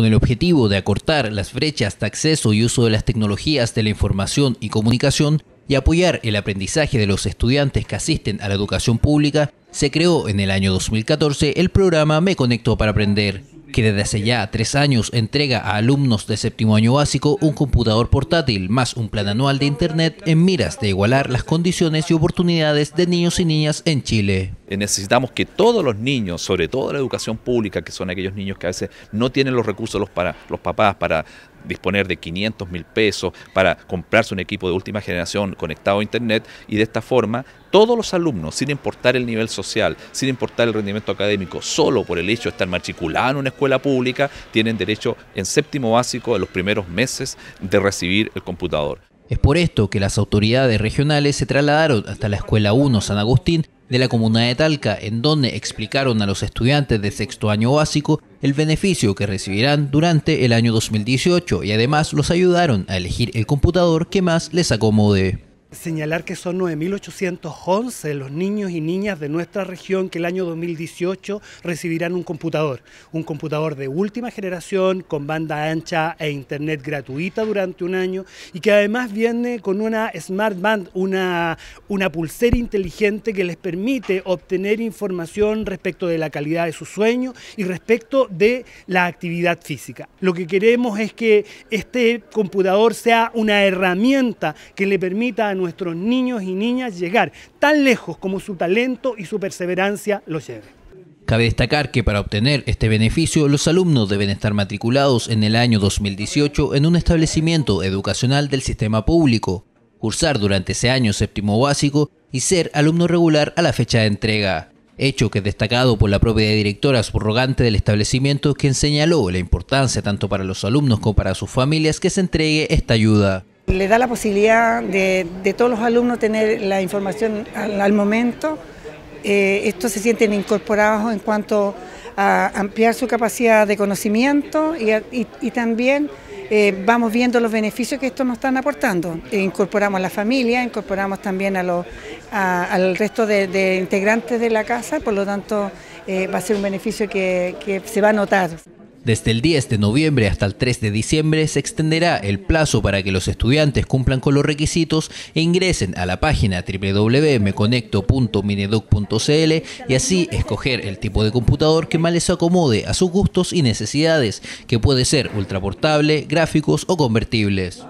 con el objetivo de acortar las brechas de acceso y uso de las tecnologías de la información y comunicación y apoyar el aprendizaje de los estudiantes que asisten a la educación pública, se creó en el año 2014 el programa Me Conecto para Aprender, que desde hace ya tres años entrega a alumnos de séptimo año básico un computador portátil más un plan anual de Internet en miras de igualar las condiciones y oportunidades de niños y niñas en Chile. Eh, necesitamos que todos los niños, sobre todo la educación pública, que son aquellos niños que a veces no tienen los recursos los, para, los papás para disponer de 500 mil pesos, para comprarse un equipo de última generación conectado a Internet y de esta forma todos los alumnos, sin importar el nivel social, sin importar el rendimiento académico, solo por el hecho de estar matriculado en una escuela pública, tienen derecho en séptimo básico, en los primeros meses, de recibir el computador. Es por esto que las autoridades regionales se trasladaron hasta la Escuela 1 San Agustín de la comuna de Talca, en donde explicaron a los estudiantes de sexto año básico el beneficio que recibirán durante el año 2018 y además los ayudaron a elegir el computador que más les acomode. Señalar que son 9.811 los niños y niñas de nuestra región que el año 2018 recibirán un computador, un computador de última generación con banda ancha e internet gratuita durante un año y que además viene con una Smart Band, una, una pulsera inteligente que les permite obtener información respecto de la calidad de su sueño y respecto de la actividad física. Lo que queremos es que este computador sea una herramienta que le permita a nuestros niños y niñas llegar tan lejos como su talento y su perseverancia lo lleven. Cabe destacar que para obtener este beneficio, los alumnos deben estar matriculados en el año 2018 en un establecimiento educacional del sistema público, cursar durante ese año séptimo básico y ser alumno regular a la fecha de entrega. Hecho que destacado por la propia directora subrogante del establecimiento, quien señaló la importancia tanto para los alumnos como para sus familias que se entregue esta ayuda le da la posibilidad de, todos los alumnos tener la información al, momento. Eh, estos se sienten incorporados en cuanto a ampliar su capacidad de conocimiento y, también eh, vamos viendo los beneficios que estos nos están aportando. Eh, incorporamos a la familia, incorporamos también al resto de, integrantes de la casa, por lo tanto va a ser un beneficio que se va a notar. Desde el 10 este de noviembre hasta el 3 de diciembre se extenderá el plazo para que los estudiantes cumplan con los requisitos e ingresen a la página www.meconecto.minedoc.cl y así escoger el tipo de computador que más les acomode a sus gustos y necesidades, que puede ser ultraportable, gráficos o convertibles.